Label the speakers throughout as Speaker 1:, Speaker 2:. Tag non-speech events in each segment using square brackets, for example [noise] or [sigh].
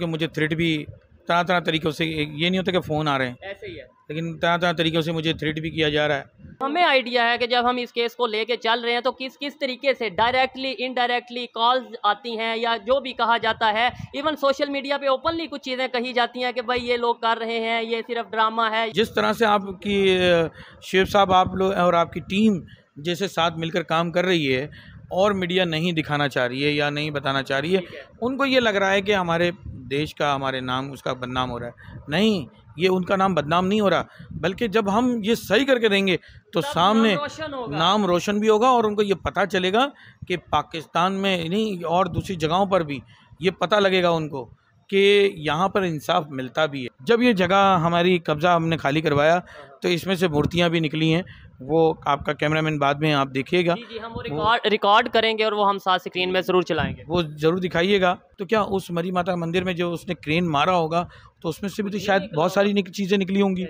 Speaker 1: कि मुझे थ्रेड भी तरह तरह तरीक़ों से ये नहीं होता कि फ़ोन आ रहे हैं ऐसे ही है लेकिन तरह तरह तरीक़ों से मुझे थ्रेड भी किया जा रहा है
Speaker 2: हमें आइडिया है कि जब हम इस केस को लेके चल रहे हैं तो किस किस तरीके से डायरेक्टली इनडायरेक्टली कॉल्स आती हैं या जो भी कहा जाता है इवन सोशल मीडिया पे ओपनली कुछ चीज़ें कही जाती हैं कि भाई ये लोग कर रहे हैं ये सिर्फ ड्रामा है
Speaker 1: जिस तरह से आपकी शेफ साहब आप लोग और आपकी टीम जैसे साथ मिलकर काम कर रही है और मीडिया नहीं दिखाना चाह रही है या नहीं बताना चाह रही है उनको ये लग रहा है कि हमारे देश का हमारे नाम उसका बदनाम हो रहा है नहीं ये उनका नाम बदनाम नहीं हो रहा बल्कि जब हम ये सही करके देंगे तो सामने नाम रोशन, नाम रोशन भी होगा और उनको ये पता चलेगा कि पाकिस्तान में नहीं और दूसरी जगहों पर भी ये पता लगेगा उनको कि यहाँ पर इंसाफ मिलता भी है जब ये जगह हमारी कब्ज़ा हमने खाली करवाया तो इसमें से मूर्तियाँ भी निकली हैं वो आपका कैमरामैन बाद में आप देखिएगा
Speaker 2: हम रिकॉर्ड रिकॉर्ड करेंगे और वो हम साथ स्क्रीन में
Speaker 1: ज़रूर चलाएंगे वो ज़रूर दिखाइएगा तो क्या उस मरी माता मंदिर में जो उसने क्रेन मारा होगा तो उसमें से भी तो शायद बहुत तो- सारी चीज़ें निकली होंगी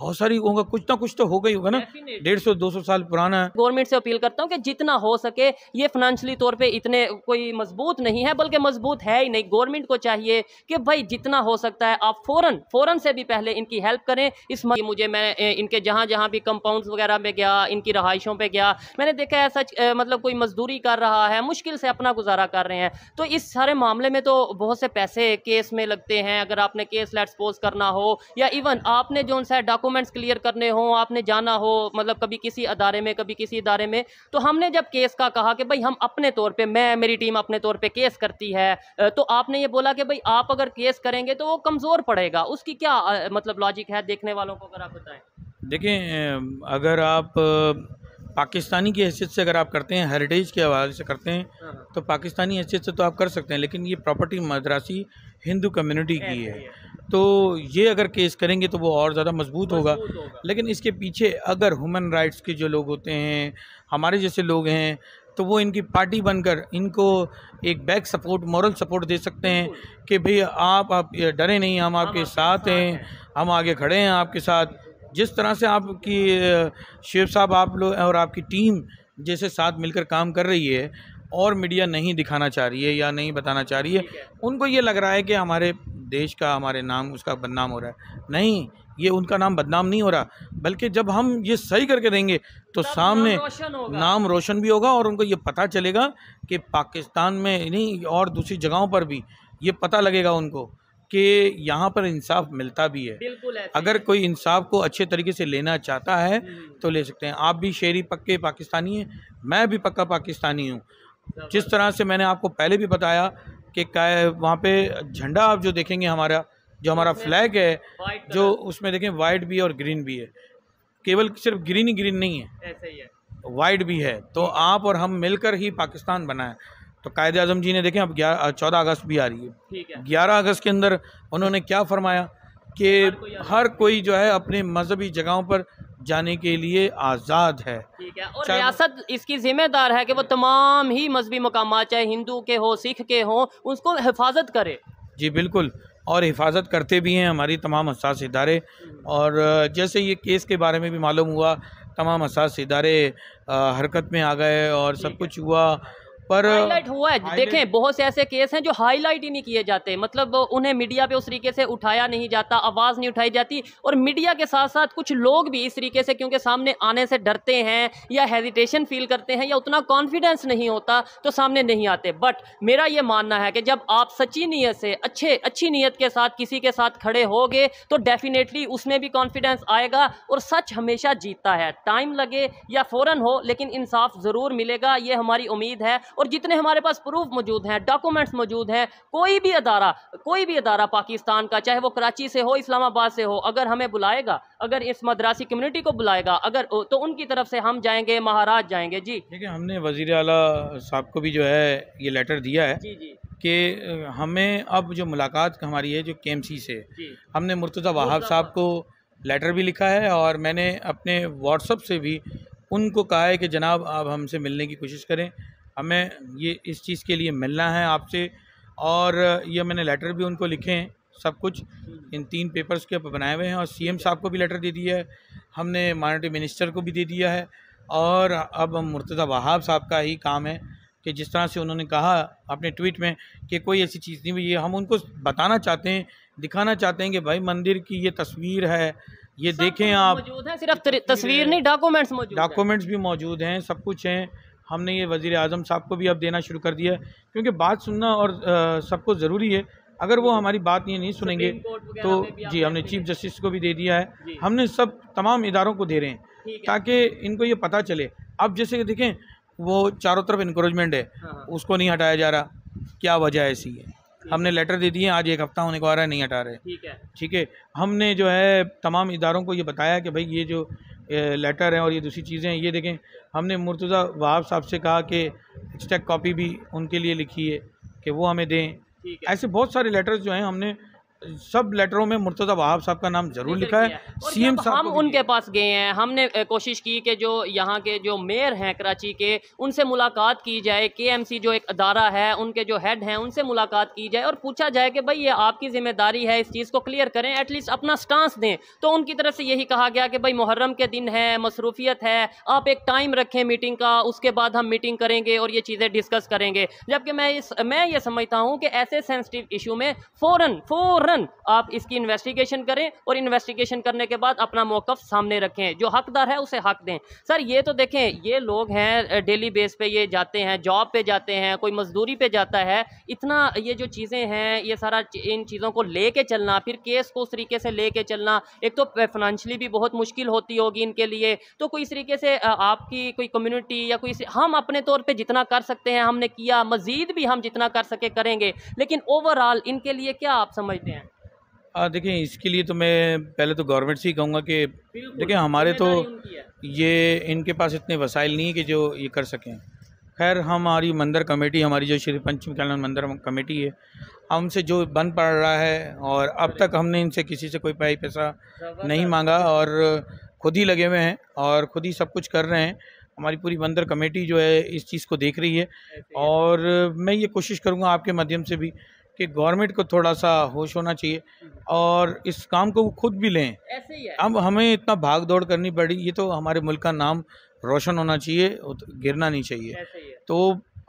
Speaker 1: बहुत सारी होगा कुछ ना कुछ तो होगा ही होगा ना डेढ़ सौ दो सौ साल पुराना है
Speaker 2: गवर्नमेंट से अपील करता हूँ कि जितना हो सके ये फाइनेंशियली तौर पे इतने कोई मजबूत नहीं है बल्कि मजबूत है ही नहीं गवर्नमेंट को चाहिए कि भाई जितना हो सकता है आप फ़ौरन फ़ौरन से भी पहले इनकी हेल्प करें इस मुझे मैं इनके जहाँ जहाँ भी कंपाउंड वगैरह में गया इनकी रहाइशों पर गया मैंने देखा है सच मतलब कोई मजदूरी कर रहा है मुश्किल से अपना गुजारा कर रहे हैं तो इस सारे मामले में तो बहुत से पैसे केस में लगते हैं अगर आपने केस लेट्स पोज करना हो या इवन आपने जो सा डॉक्यूमेंट डॉक्यूमेंट्स क्लियर करने हो आपने जाना हो मतलब कभी किसी अदारे में कभी किसी अदारे में तो हमने जब केस का कहा कि भाई हम अपने तौर पे मैं मेरी टीम अपने तौर पे केस करती है तो आपने ये बोला कि भाई आप अगर केस करेंगे तो वो कमज़ोर पड़ेगा उसकी क्या मतलब लॉजिक है देखने वालों को अगर आप बताएं
Speaker 1: देखें अगर आप पाकिस्तानी की हैसियत से अगर आप करते हैं हेरिटेज के हवाले से करते हैं हाँ, हाँ। तो पाकिस्तानी हैसियत से तो आप कर सकते हैं लेकिन ये प्रॉपर्टी मद्रासी हिंदू कम्युनिटी की है तो ये अगर केस करेंगे तो वो और ज़्यादा मजबूत होगा लेकिन इसके पीछे अगर ह्यूमन राइट्स के जो लोग होते हैं हमारे जैसे लोग हैं तो वो इनकी पार्टी बनकर इनको एक बैक सपोर्ट मॉरल सपोर्ट दे सकते हैं कि भाई आप आप डरे नहीं हम आपके साथ हैं हम आगे खड़े हैं आपके साथ जिस तरह से आपकी शेव साहब आप लोग और आपकी टीम जैसे साथ मिलकर काम कर रही है और मीडिया नहीं दिखाना चाह रही है या नहीं बताना चाह रही है उनको ये लग रहा है कि हमारे देश का हमारे नाम उसका बदनाम हो रहा है नहीं ये उनका नाम बदनाम नहीं हो रहा बल्कि जब हम ये सही करके देंगे तो सामने नाम रोशन, नाम रोशन भी होगा और उनको ये पता चलेगा कि पाकिस्तान में नहीं और दूसरी जगहों पर भी ये पता लगेगा उनको कि यहाँ पर इंसाफ मिलता भी है अगर कोई इंसाफ को अच्छे तरीके से लेना चाहता है हम्म। तो ले सकते हैं आप भी शेरी पक्के पाकिस्तानी हैं मैं भी पक्का पाकिस्तानी हूँ जिस तरह से मैंने आपको पहले भी बताया कि वहाँ पे झंडा आप जो देखेंगे हमारा जो हमारा फ्लैग है जो उसमें देखें वाइट भी और ग्रीन भी है केवल सिर्फ ग्रीन ही ग्रीन नहीं है ऐसे ही है वाइट भी है तो आप और हम मिलकर ही पाकिस्तान बनाए तो कायद अजम जी ने देखें अब ग्यारह चौदह अगस्त भी आ रही है ग्यारह अगस्त के अंदर उन्होंने क्या फरमाया कि हर कोई जो है अपने मजहबी जगहों पर जाने के लिए आज़ाद है
Speaker 2: ठीक है और रियासत इसकी जिम्मेदार है कि वो तमाम ही मजहबी मकाम चाहे हिंदू के हो सिख के हों उसको हिफाजत करे
Speaker 1: जी बिल्कुल और हिफाजत करते भी हैं हमारी तमाम हसास इदारे और जैसे ये केस के बारे में भी मालूम हुआ तमाम हसास इदारे हरकत में आ गए और सब कुछ हुआ पर हाईलाइट हुआ है देखें
Speaker 2: बहुत से ऐसे केस हैं जो हाईलाइट ही नहीं किए जाते मतलब उन्हें मीडिया पे उस तरीके से उठाया नहीं जाता आवाज़ नहीं उठाई जाती और मीडिया के साथ साथ कुछ लोग भी इस तरीके से क्योंकि सामने आने से डरते हैं या हेजिटेशन फील करते हैं या उतना कॉन्फिडेंस नहीं होता तो सामने नहीं आते बट मेरा ये मानना है कि जब आप सच्ची नीयत से अच्छे अच्छी नीयत के साथ किसी के साथ खड़े होगे तो डेफिनेटली उसमें भी कॉन्फिडेंस आएगा और सच हमेशा जीतता है टाइम लगे या फ़ौरन हो लेकिन इंसाफ ज़रूर मिलेगा ये हमारी उम्मीद है और जितने हमारे पास प्रूफ मौजूद हैं डॉक्यूमेंट्स मौजूद हैं कोई भी अदारा कोई भी अदारा पाकिस्तान का चाहे वो कराची से हो इस्लामाबाद से हो अगर हमें बुलाएगा अगर इस मद्रासी कम्युनिटी को बुलाएगा अगर तो उनकी तरफ से हम जाएंगे महाराज जाएंगे जी देखिए
Speaker 1: हमने वजीर अला साहब को भी जो है ये लेटर दिया है जी जी कि हमें अब जो मुलाकात हमारी है जो के से हमने मुर्तज़ा वाहब साहब को लेटर भी लिखा है और मैंने अपने व्हाट्सअप से भी उनको कहा है कि जनाब आप हमसे मिलने की कोशिश करें हमें ये इस चीज़ के लिए मिलना है आपसे और ये मैंने लेटर भी उनको लिखे हैं सब कुछ इन तीन पेपर्स के बनाए हुए हैं और सीएम साहब को भी लेटर दे दिया है हमने माइनॉरिटी मिनिस्टर को भी दे दिया है और अब मुर्तज़ा वहाब साहब का ही काम है कि जिस तरह से उन्होंने कहा अपने ट्वीट में कि कोई ऐसी चीज़ नहीं हुई है हम उनको बताना चाहते हैं दिखाना चाहते हैं कि भाई मंदिर की ये तस्वीर है ये देखें आप
Speaker 2: है सिर्फ तस्वीर नहीं डॉक्यूमेंट्स डॉक्यूमेंट्स
Speaker 1: भी मौजूद हैं सब कुछ हैं हमने ये वज़ी अजम साहब को भी अब देना शुरू कर दिया है क्योंकि बात सुनना और सबको ज़रूरी है अगर वो हमारी बात ये नहीं सुनेंगे तो जी हमने चीफ जस्टिस को भी दे दिया है हमने सब तमाम इदारों को दे रहे हैं ताकि इनको ये पता चले अब जैसे देखें वो चारों तरफ इंक्रोचमेंट है हाँ, हाँ। उसको नहीं हटाया जा रहा क्या वजह ऐसी है हमने लेटर दे दिए आज एक हफ़्ता होने को आ रहा है नहीं हटा रहे ठीक है ठीक है हमने जो है तमाम इदारों को ये बताया कि भाई ये जो लेटर हैं और ये दूसरी चीज़ें हैं ये देखें हमने मुर्तज़ा वहाब साहब से कहा कि एक्स्ट्रा कॉपी भी उनके लिए लिखी है कि वो हमें दें ऐसे बहुत सारे लेटर्स जो हैं हमने सब लेटरों में मुर्तज़ा वहाब साहब का नाम जरूर लिखा है सीएम साहब हम उनके
Speaker 2: पास गए हैं हमने कोशिश की कि जो यहाँ के जो मेयर हैं कराची के उनसे मुलाकात की जाए केएमसी जो एक अदारा है उनके जो हेड हैं उनसे मुलाकात की जाए और पूछा जाए कि भाई ये आपकी जिम्मेदारी है इस चीज़ को क्लियर करें एटलीस्ट अपना स्टांस दें तो उनकी तरफ से यही कहा गया कि भाई मुहर्रम के दिन है मसरूफियत है आप एक टाइम रखें मीटिंग का उसके बाद हम मीटिंग करेंगे और ये चीज़ें डिस्कस करेंगे जबकि मैं इस मैं ये समझता हूँ कि ऐसे सेंसिटिव इशू में फ़ौर फ़ौर फ़ौरन आप इसकी इन्वेस्टिगेशन करें और इन्वेस्टिगेशन करने के बाद अपना मौकफ सामने रखें जो हकदार है उसे हक दें सर ये तो देखें ये लोग हैं डेली बेस पे ये जाते हैं जॉब पे जाते हैं कोई मजदूरी पे जाता है इतना ये जो चीज़ें हैं ये सारा इन चीज़ों को ले के चलना फिर केस को उस तरीके से ले के चलना एक तो फाइनेंशली भी बहुत मुश्किल होती होगी इनके लिए तो कोई इस तरीके से आपकी कोई कम्यूनिटी या कोई हम अपने तौर पर जितना कर सकते हैं हमने किया मज़ीद भी हम जितना कर सके करेंगे लेकिन ओवरऑल इनके लिए क्या आप समझते हैं
Speaker 1: हाँ, देखें इसके लिए तो मैं पहले तो गवर्नमेंट से ही कहूँगा कि
Speaker 2: देखें हमारे तो
Speaker 1: ये इनके पास इतने वसाइल नहीं कि जो ये कर सकें खैर हमारी मंदिर कमेटी हमारी जो श्री पंचम कल्याण मंदिर कमेटी है हमसे जो बन पड़ रहा है और अब तक हमने इनसे किसी से कोई पाई पैसा नहीं मांगा और खुद ही लगे हुए हैं और खुद ही सब कुछ कर रहे हैं हमारी पूरी मंदिर कमेटी जो है इस चीज़ को देख रही है और मैं ये कोशिश करूँगा आपके माध्यम से भी कि गवर्नमेंट को थोड़ा सा होश होना चाहिए और इस काम को वो खुद भी लें ऐसे ही है। अब हमें इतना भाग दौड़ करनी पड़ी ये तो हमारे मुल्क का नाम रोशन होना चाहिए गिरना नहीं चाहिए तो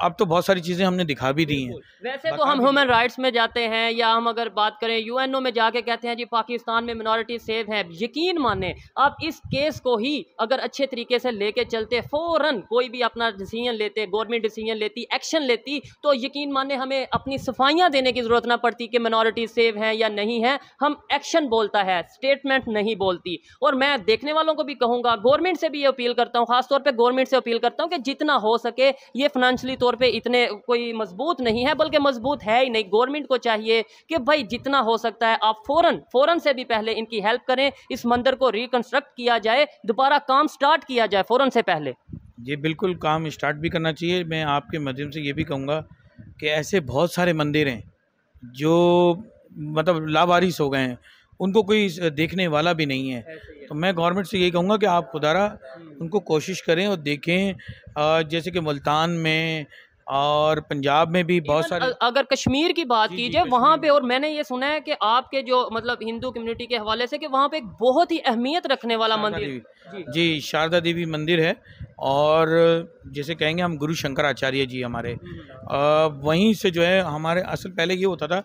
Speaker 1: अब तो बहुत सारी चीज़ें हमने दिखा भी दी हैं
Speaker 2: वैसे तो हम ह्यूमन तो राइट्स में जाते हैं या हम अगर बात करें यूएनओ में जाके कहते हैं जी पाकिस्तान में मिनोरिटी सेव है यकीन माने आप इस केस को ही अगर अच्छे तरीके से लेके चलते फ़ौरन कोई भी अपना डिसीजन लेते गवर्नमेंट डिसीजन लेती एक्शन लेती तो यकीन माने हमें अपनी सफाइयाँ देने की ज़रूरत ना पड़ती कि मिनोरिटी सेव है या नहीं है हम एक्शन बोलता है स्टेटमेंट नहीं बोलती और मैं देखने वालों को भी कहूँगा गवर्नमेंट से भी ये अपील करता हूँ खासतौर पर गवर्नमेंट से अपील करता हूँ कि जितना हो सके ये फाइनेंशली तौर तौर पे इतने कोई मजबूत नहीं है बल्कि मजबूत है ही नहीं गवर्नमेंट को चाहिए कि भाई जितना हो सकता है आप फ़ौरन फ़ौरन से भी पहले इनकी हेल्प करें इस मंदिर को रिकन्स्ट्रक्ट किया जाए दोबारा काम स्टार्ट किया जाए फ़ौरन से पहले
Speaker 1: ये बिल्कुल काम स्टार्ट भी करना चाहिए मैं आपके माध्यम से ये भी कहूँगा कि ऐसे बहुत सारे मंदिर हैं जो मतलब लावारिस हो गए हैं उनको कोई देखने वाला भी नहीं है तो मैं गवर्नमेंट से यही कहूँगा कि आप खुदारा हम्म। उनको कोशिश करें और देखें जैसे कि मुल्तान में और पंजाब में भी बहुत सारे
Speaker 2: अगर कश्मीर की बात की जाए वहाँ पे और मैंने ये सुना है कि आपके जो मतलब हिंदू कम्युनिटी के हवाले से कि वहाँ पे एक बहुत ही अहमियत रखने वाला मंदिर जी,
Speaker 1: जी शारदा देवी मंदिर है और जैसे कहेंगे हम गुरु शंकराचार्य जी हमारे हम्म। वहीं से जो है हमारे असल पहले ये होता था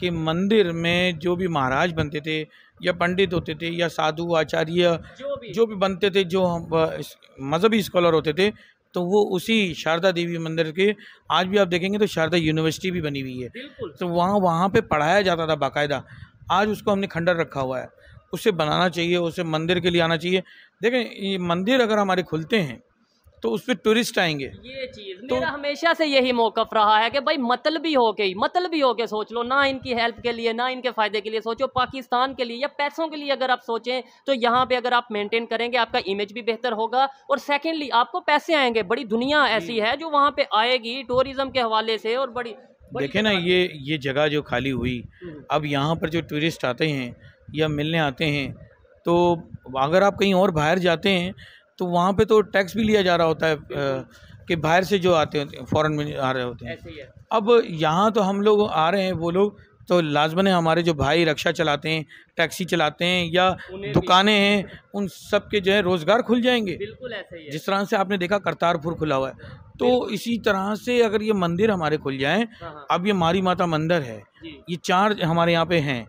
Speaker 1: कि मंदिर में जो भी महाराज बनते थे या पंडित होते थे या साधु आचार्य जो भी, जो भी बनते थे जो मज़हबी स्कॉलर होते थे तो वो उसी शारदा देवी मंदिर के आज भी आप देखेंगे तो शारदा यूनिवर्सिटी भी बनी हुई है तो वहाँ वहाँ पे पढ़ाया जाता था बाकायदा आज उसको हमने खंडर रखा हुआ है उसे बनाना चाहिए उसे मंदिर के लिए आना चाहिए देखें ये मंदिर अगर हमारे खुलते हैं तो उस पर टूरिस्ट आएंगे
Speaker 2: ये चीज तो, मेरा हमेशा से यही मौकफ रहा है कि भाई मतलब भी होके ही भी होके सोच लो ना इनकी हेल्प के लिए ना इनके फायदे के लिए सोचो पाकिस्तान के लिए या पैसों के लिए अगर आप सोचें तो यहाँ पे अगर आप मेंटेन करेंगे आपका इमेज भी बेहतर होगा और सेकेंडली आपको पैसे आएंगे बड़ी दुनिया ऐसी है जो वहाँ पे आएगी टूरिज्म के हवाले से और बड़ी देखे
Speaker 1: ना ये ये जगह जो खाली हुई हम्म। अब यहाँ पर जो टूरिस्ट आते हैं या मिलने आते हैं तो अगर आप कहीं और बाहर जाते हैं तो वहाँ पे तो टैक्स भी लिया जा रहा होता है कि बाहर से जो आते होते हैं फ़ॉरन में आ रहे होते हैं अब यहाँ तो हम लोग आ रहे हैं वो लोग तो लाजमन है हमारे जो भाई रक्षा चलाते हैं टैक्सी चलाते हैं या दुकानें हैं उन सब के जो है रोज़गार खुल जाएंगे
Speaker 2: बिल्कुल ऐसे ही है जिस तरह से
Speaker 1: आपने देखा करतारपुर खुला हुआ है तो इसी तरह से अगर ये मंदिर हमारे खुल जाएं हाँ, हाँ। अब ये मारी माता मंदिर है ये चार हमारे यहाँ पे हैं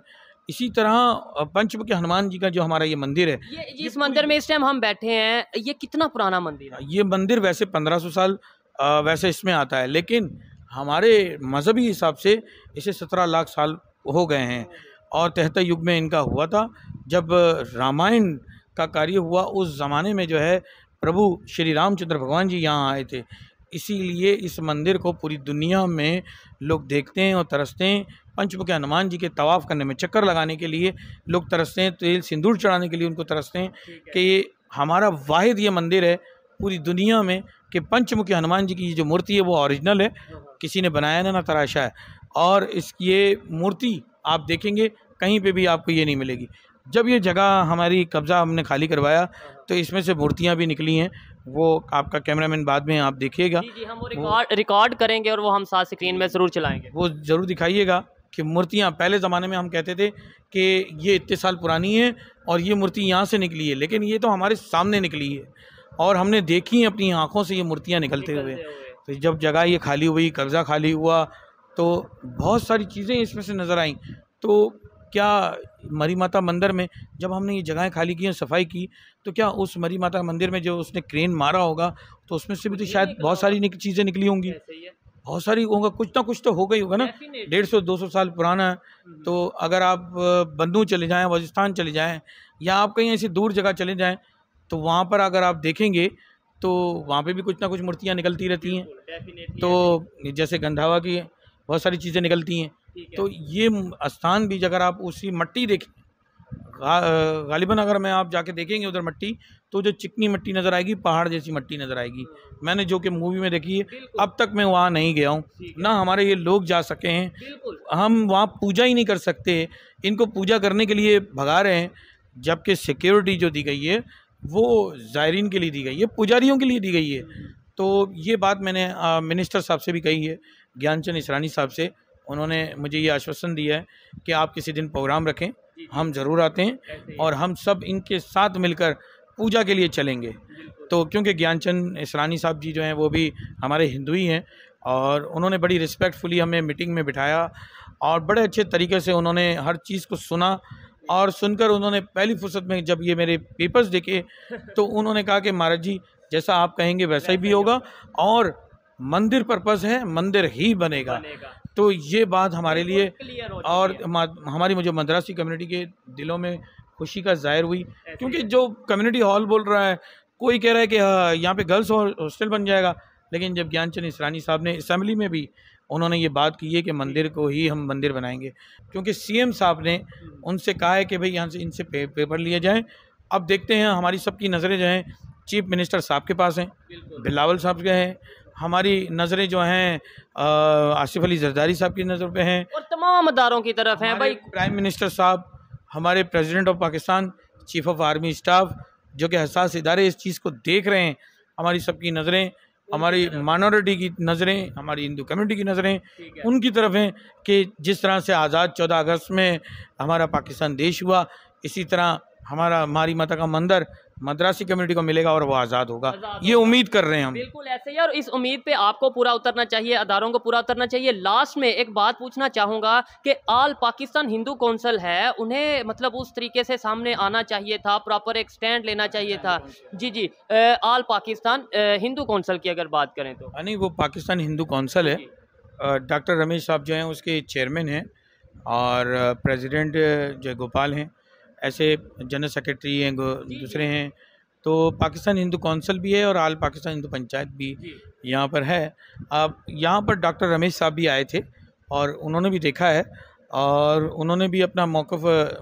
Speaker 1: इसी तरह पंचमुखी हनुमान जी का जो हमारा ये मंदिर है
Speaker 2: ये, ये इस मंदिर में इस टाइम हम बैठे हैं ये कितना पुराना मंदिर है
Speaker 1: ये मंदिर वैसे 1500 साल वैसे इसमें आता है लेकिन हमारे मजहबी हिसाब से इसे सत्रह लाख साल हो गए हैं और तहत युग में इनका हुआ था जब रामायण का कार्य हुआ उस ज़माने में जो है प्रभु श्री रामचंद्र भगवान जी यहाँ आए थे इसीलिए इस मंदिर को पूरी दुनिया में लोग देखते हैं और तरसते हैं पंचमुखी हनुमान जी के तवाफ़ करने में चक्कर लगाने के लिए लोग तरसते हैं तेल सिंदूर चढ़ाने के लिए उनको तरसते हैं कि ये हमारा वाहिद ये मंदिर है पूरी दुनिया में कि पंचमुखी हनुमान जी की जो मूर्ति है वो ऑरिजिनल है किसी ने बनाया ना ना तराशा है और इस ये मूर्ति आप देखेंगे कहीं पे भी आपको ये नहीं मिलेगी जब ये जगह हमारी कब्ज़ा हमने खाली करवाया तो इसमें से मूर्तियाँ भी निकली हैं वो आपका कैमरामैन बाद में आप देखिएगा रिकॉर्ड करेंगे और वो हम साथ स्क्रीन में ज़रूर चलाएंगे वो ज़रूर दिखाइएगा कि मूर्तियाँ पहले ज़माने में हम कहते थे कि ये इतने साल पुरानी है और ये मूर्ति यहाँ से निकली है लेकिन ये तो हमारे सामने निकली है और हमने देखी है अपनी आँखों से ये मूर्तियाँ निकलते, हुए तो जब जगह ये खाली हुई कब्ज़ा खाली हुआ तो बहुत सारी चीज़ें इसमें से नज़र आईं तो क्या मरी माता मंदिर में जब हमने ये जगहें खाली की हैं सफाई की तो क्या उस मरी माता मंदिर में जो उसने क्रेन मारा होगा तो उसमें से भी तो शायद बहुत सारी निक, चीज़ें निकली होंगी
Speaker 2: बहुत
Speaker 1: सारी होगा कुछ ना कुछ तो हो गई होगा ना डेढ़ सौ दो सौ साल पुराना है हम्म। तो अगर आप बंदू चले जाएँ वजिस्तान चले जाएँ या आप कहीं ऐसी दूर जगह चले जाएँ तो वहाँ पर अगर आप देखेंगे तो वहाँ पे भी कुछ ना कुछ मूर्तियाँ निकलती रहती हैं तो जैसे गंधावा की बहुत सारी चीज़ें निकलती हैं तो ये स्थान भी अगर आप उसी मट्टी देखें गालिबा अगर मैं आप जाके देखेंगे उधर मट्टी तो जो चिकनी मट्टी नज़र आएगी पहाड़ जैसी मट्टी नज़र आएगी हम्म। मैंने जो कि मूवी में देखी है अब तक मैं वहाँ नहीं गया हूँ ना हमारे ये लोग जा सके हैं हम वहाँ पूजा ही नहीं कर सकते इनको पूजा करने के लिए भगा रहे हैं जबकि सिक्योरिटी जो दी गई है वो ज़ायरीन के लिए दी गई है पुजारियों के लिए दी गई है हम्म। तो ये बात मैंने आ, मिनिस्टर साहब से भी कही है ज्ञानचंद इसरानी साहब से उन्होंने मुझे ये आश्वासन दिया है कि आप किसी दिन प्रोग्राम रखें हम ज़रूर आते हैं और हम सब इनके साथ मिलकर पूजा के लिए चलेंगे तो क्योंकि ज्ञानचंद इसरानी साहब जी जो हैं वो भी हमारे हिंदू ही हैं और उन्होंने बड़ी रिस्पेक्टफुली हमें मीटिंग में बिठाया और बड़े अच्छे तरीके से उन्होंने हर चीज़ को सुना और सुनकर उन्होंने पहली फुर्सत में जब ये मेरे पेपर्स देखे [laughs] तो उन्होंने कहा कि महाराज जी जैसा आप कहेंगे वैसा ही भी होगा और मंदिर पर्पज़ है मंदिर ही बनेगा, बनेगा। तो ये बात हमारे लिए और हमारी मुझे मद्रासी कम्युनिटी के दिलों में खुशी का ज़ाहिर हुई क्योंकि जो कम्युनिटी हॉल बोल रहा है कोई कह रहा है कि हाँ, यहाँ पे गर्ल्स हॉस्टल बन जाएगा लेकिन जब ज्ञानचंद इसरानी साहब ने असम्बली में भी उन्होंने ये बात की है कि मंदिर को ही हम मंदिर बनाएंगे क्योंकि सीएम साहब ने हम्म। उनसे कहा है कि भाई यहाँ से इनसे पे, पेपर लिए जाएँ अब देखते हैं हमारी सबकी नज़रें जो हैं चीफ मिनिस्टर साहब के पास हैं बिलावल साहब के हैं हमारी नज़रें जो हैं आसिफ अली जरदारी साहब की नज़र पे हैं
Speaker 2: और तमाम अदारों की तरफ हैं भाई
Speaker 1: प्राइम मिनिस्टर साहब हमारे president of Pakistan chief of army staff जो कि हसास इदारे इस चीज़ को देख रहे हैं हमारी सबकी नज़रें हमारी माइनॉरिटी की नज़रें हमारी हिंदू कम्युनिटी की नज़रें उनकी तरफ हैं कि जिस तरह से आज़ाद चौदह अगस्त में हमारा पाकिस्तान देश हुआ इसी तरह हमारा हमारी माता का मंदिर मद्रासी कम्युनिटी को मिलेगा और वो आज़ाद होगा आजाद ये उम्मीद कर रहे हैं हम
Speaker 2: बिल्कुल ऐसे ही और इस उम्मीद पे आपको पूरा उतरना चाहिए अदारों को पूरा उतरना चाहिए लास्ट में एक बात पूछना चाहूँगा कि आल पाकिस्तान हिंदू कौंसिल है उन्हें मतलब उस तरीके से सामने आना चाहिए था प्रॉपर एक स्टैंड लेना चाहिए था जी जी आल पाकिस्तान हिंदू कौंसल की अगर बात करें तो नहीं वो पाकिस्तान हिंदू कौंसल है
Speaker 1: डॉक्टर रमेश साहब जो हैं उसके चेयरमैन हैं और प्रेजिडेंट जयगोपाल हैं ऐसे जनरल सेक्रेटरी हैं दूसरे हैं तो पाकिस्तान हिंदू कौंसिल भी है और आल पाकिस्तान हिंदू पंचायत भी यहाँ पर है अब यहाँ पर डॉक्टर रमेश साहब भी आए थे और उन्होंने भी देखा है और उन्होंने भी अपना मौक़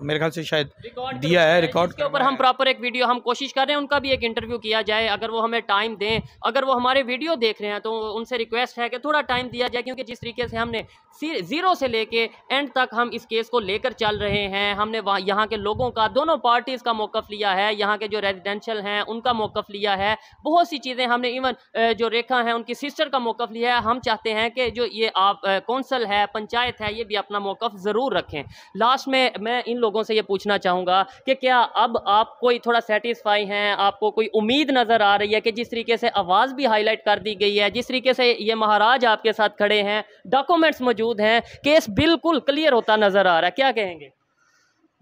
Speaker 1: मेरे ख्याल से शायद
Speaker 2: तो दिया है रिकॉर्ड के ऊपर हम प्रॉपर एक वीडियो हम कोशिश कर रहे हैं उनका भी एक इंटरव्यू किया जाए अगर वो हमें टाइम दें अगर वो हमारे वीडियो देख रहे हैं तो उनसे रिक्वेस्ट है कि थोड़ा टाइम दिया जाए क्योंकि जिस तरीके से हमने ज़ीरो से लेके एंड तक हम इस केस को लेकर चल रहे हैं हमने यहाँ के लोगों का दोनों पार्टीज़ का मौक़ लिया है यहाँ के जो रेजिडेंशल हैं उनका मौक़ लिया है बहुत सी चीज़ें हमने इवन जो रेखा हैं उनकी सिस्टर का मौक़ लिया है हम चाहते हैं कि जो ये आप कौंसल है पंचायत है ये भी अपना मौक़ ज़रूर रखें लास्ट में मैं इन लोगों से ये पूछना चाहूँगा कि क्या अब आप कोई थोड़ा सेटिस्फाई हैं आपको कोई उम्मीद नज़र आ रही है कि जिस तरीके से आवाज़ भी हाईलाइट कर दी गई है जिस तरीके से ये महाराज आपके साथ खड़े हैं डॉक्यूमेंट्स मौजूद हैं केस बिल्कुल क्लियर होता नज़र आ रहा है क्या कहेंगे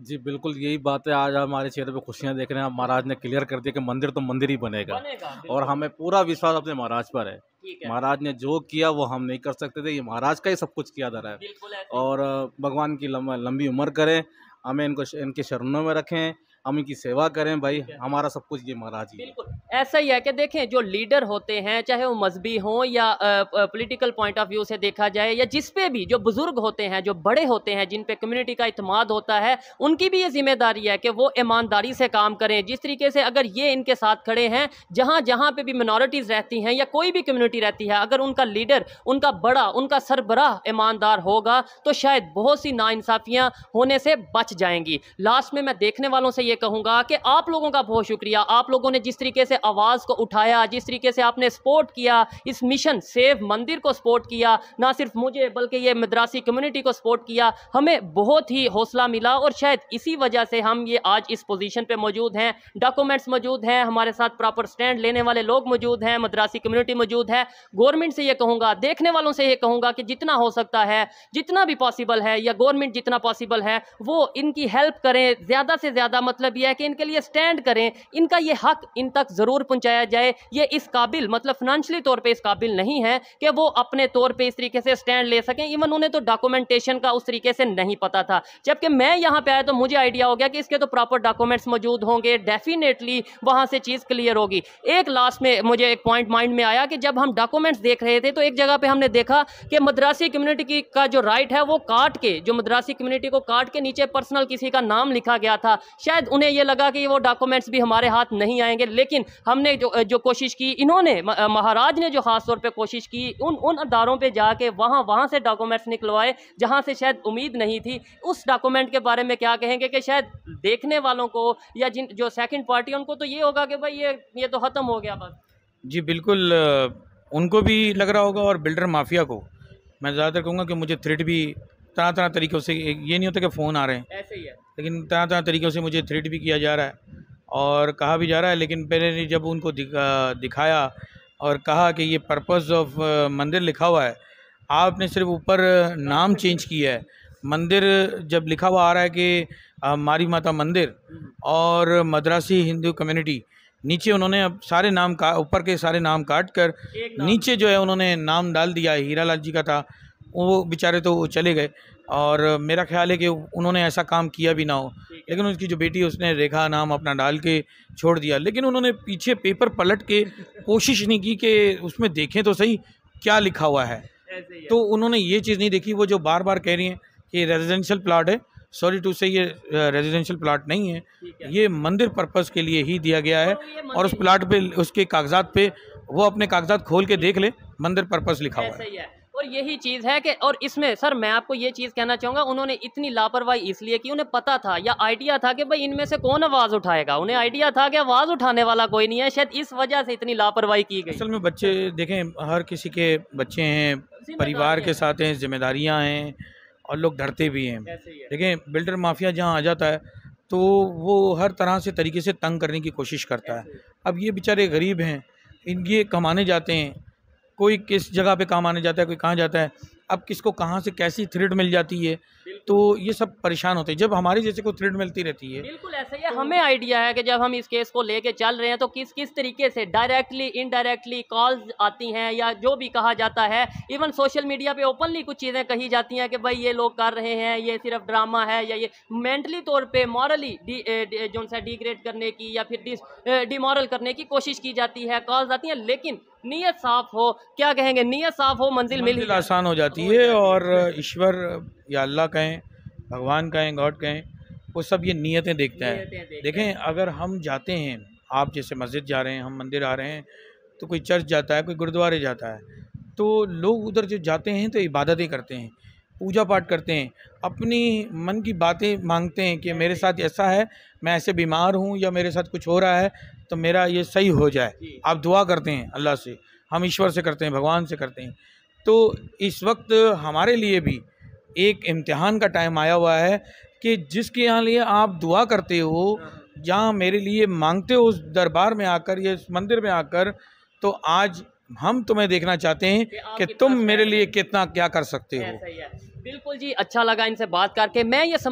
Speaker 1: जी बिल्कुल यही बात है आज हमारे क्षेत्र पे खुशियां देख रहे हैं महाराज ने क्लियर कर दिया कि मंदिर तो मंदिर ही बनेगा, बनेगा और हमें पूरा विश्वास अपने महाराज पर है महाराज ने जो किया वो हम नहीं कर सकते थे ये महाराज का ही सब कुछ किया धरा है और भगवान की लंबी उम्र करें हमें इनको इनके शरणों में रखें हम इनकी सेवा करें भाई हमारा सब कुछ ये महाराज ही बिल्कुल
Speaker 2: ऐसा ही है कि देखें जो लीडर होते हैं चाहे वो मजहबी हों या पॉलिटिकल पॉइंट ऑफ व्यू से देखा जाए या जिस पे भी जो बुज़ुर्ग होते हैं जो बड़े होते हैं जिन पे कम्युनिटी का इतमाद होता है उनकी भी ये जिम्मेदारी है कि वो ईमानदारी से काम करें जिस तरीके से अगर ये इनके साथ खड़े हैं जहाँ जहाँ पर भी मिनॉरिटीज़ रहती हैं या कोई भी कम्यूनिटी रहती है अगर उनका लीडर उनका बड़ा उनका सरबराह ईमानदार होगा तो शायद बहुत सी नाानसाफ़ियाँ होने से बच जाएंगी लास्ट में मैं देखने वालों से ये ये कहूँगा कि आप लोगों का बहुत शुक्रिया आप लोगों ने जिस तरीके से आवाज़ को उठाया जिस तरीके से आपने सपोर्ट किया इस मिशन सेव मंदिर को सपोर्ट किया ना सिर्फ मुझे बल्कि ये मद्रासी कम्युनिटी को सपोर्ट किया हमें बहुत ही हौसला मिला और शायद इसी वजह से हम ये आज इस पोजीशन पे मौजूद हैं डॉक्यूमेंट्स मौजूद हैं हमारे साथ प्रॉपर स्टैंड लेने वाले लोग मौजूद हैं मद्रासी कम्युनिटी मौजूद है गवर्नमेंट से ये कहूँगा देखने वालों से ये कहूँगा कि जितना हो सकता है जितना भी पॉसिबल है या गवर्नमेंट जितना पॉसिबल है वो इनकी हेल्प करें ज़्यादा से ज़्यादा मतलब मतलब यह है कि इनके लिए स्टैंड करें इनका यह हक इन तक ज़रूर पहुँचाया जाए ये इस काबिल मतलब फिनंशली तौर पर इस काबिल नहीं है कि वो अपने तौर पर इस तरीके से स्टैंड ले सकें इवन उन्हें तो डॉक्यूमेंटेशन का उस तरीके से नहीं पता था जबकि मैं यहाँ पर आया तो मुझे आइडिया हो गया कि इसके तो प्रॉपर डॉक्यूमेंट्स मौजूद होंगे डेफिनेटली वहाँ से चीज़ क्लियर होगी एक लास्ट में मुझे एक पॉइंट माइंड में आया कि जब हम डॉक्यूमेंट्स देख रहे थे तो एक जगह पे हमने देखा कि मद्रासी कम्युनिटी की का जो राइट है वो काट के जो मद्रासी कम्युनिटी को काट के नीचे पर्सनल किसी का नाम लिखा गया था शायद उन्हें ये लगा कि वो डॉक्यूमेंट्स भी हमारे हाथ नहीं आएंगे लेकिन हमने जो जो कोशिश की इन्होंने महाराज ने जो खास तौर पे कोशिश की उन उन अदारों पे जाके वहाँ वहाँ से डॉक्यूमेंट्स निकलवाए जहाँ से शायद उम्मीद नहीं थी उस डॉक्यूमेंट के बारे में क्या कहेंगे कि शायद देखने वालों को या जिन जो सेकेंड पार्टी उनको तो ये होगा कि भाई ये ये तो ख़त्म हो गया बस
Speaker 1: जी बिल्कुल उनको भी लग रहा होगा और बिल्डर माफिया को मैं ज़्यादातर कहूँगा कि मुझे थ्रेड भी तरह तरह तरीक़ों से ये नहीं होता कि फ़ोन आ रहे हैं ऐसे ही है लेकिन तरह तरह तरीक़ों से मुझे थ्रेड भी किया जा रहा है और कहा भी जा रहा है लेकिन पहले जब उनको दिखा, दिखाया और कहा कि ये पर्पज़ ऑफ मंदिर लिखा हुआ है आपने सिर्फ ऊपर नाम चेंज किया है मंदिर जब लिखा हुआ आ रहा है कि मारी माता मंदिर और मद्रासी हिंदू कम्युनिटी नीचे उन्होंने अब सारे नाम का ऊपर के सारे नाम काट कर नाम नीचे जो है उन्होंने नाम डाल दिया हीरा लाल जी का था वो बेचारे तो चले गए और मेरा ख्याल है कि उन्होंने ऐसा काम किया भी ना हो लेकिन उसकी जो बेटी है उसने रेखा नाम अपना डाल के छोड़ दिया लेकिन उन्होंने पीछे पेपर पलट के कोशिश नहीं की कि उसमें देखें तो सही क्या लिखा हुआ है तो उन्होंने ये चीज़ नहीं देखी वो जो बार बार कह रही हैं कि रेजिडेंशियल प्लाट है सॉरी टू से ये रेजिडेंशियल प्लाट नहीं है, है। ये मंदिर पर्पज़ के लिए ही दिया गया है तो और उस प्लाट पे उसके कागजात पे वो अपने कागजात खोल के देख ले मंदिर पर्पज़ लिखा हुआ
Speaker 2: है और यही चीज़ है कि और इसमें सर मैं आपको ये चीज़ कहना चाहूँगा उन्होंने इतनी लापरवाही इसलिए कि उन्हें पता था या आइडिया था कि भाई इनमें से कौन आवाज़ उठाएगा उन्हें आइडिया था कि आवाज़ उठाने वाला कोई नहीं है शायद इस वजह से इतनी लापरवाही की गई
Speaker 1: असल में बच्चे देखें हर किसी के बच्चे हैं परिवार के साथ हैं जिम्मेदारियाँ हैं और लोग डरते भी हैं देखें बिल्डर माफिया जहाँ आ जाता है तो वो हर तरह से तरीके से तंग करने की कोशिश करता है अब ये बेचारे गरीब हैं इनके कमाने जाते हैं कोई किस जगह पे काम आने जाता है कोई कहाँ जाता है अब किसको कहाँ से कैसी थ्रेड मिल जाती है तो ये सब परेशान होते हैं जब हमारे जैसे को थ्रेड मिलती रहती है
Speaker 2: बिल्कुल ऐसा ही तो हमें आइडिया है कि जब हम इस केस को लेके चल रहे हैं तो किस किस तरीके से डायरेक्टली इनडायरेक्टली कॉल्स आती हैं या जो भी कहा जाता है इवन सोशल मीडिया पे ओपनली कुछ चीज़ें कही जाती हैं कि भाई ये लोग कर रहे हैं ये सिर्फ ड्रामा है या ये मेंटली तौर पर मॉरली जो सा डिग्रेड करने की या फिर डिमोरल करने की कोशिश की जाती है कॉल्स आती हैं लेकिन नीयत साफ हो क्या कहेंगे नीयत साफ हो मंजिल, मंजिल
Speaker 1: आसान हो जाती है और ईश्वर या अल्लाह कहें भगवान कहें गॉड कहें वो सब ये नीयतें देखता है देखें अगर हम जाते हैं आप जैसे मस्जिद जा रहे हैं हम मंदिर आ रहे हैं तो कोई चर्च जाता है कोई गुरुद्वारे जाता है तो लोग उधर जो जाते हैं तो इबादतें करते हैं पूजा पाठ करते हैं अपनी मन की बातें मांगते हैं कि मेरे साथ ऐसा है मैं ऐसे बीमार हूँ या मेरे साथ कुछ हो रहा है तो मेरा ये सही हो जाए आप दुआ करते हैं अल्लाह से हम ईश्वर से करते हैं भगवान से करते हैं तो इस वक्त हमारे लिए भी एक इम्तिहान का टाइम आया हुआ है कि जिसके यहाँ लिए आप दुआ करते हो जहाँ मेरे लिए मांगते हो उस दरबार में आकर या इस मंदिर में आकर तो आज हम तुम्हें देखना चाहते हैं कि, कि तुम मेरे लिए कितना क्या कर सकते हो
Speaker 2: बिल्कुल जी अच्छा लगा इनसे बात करके मैं ये समझ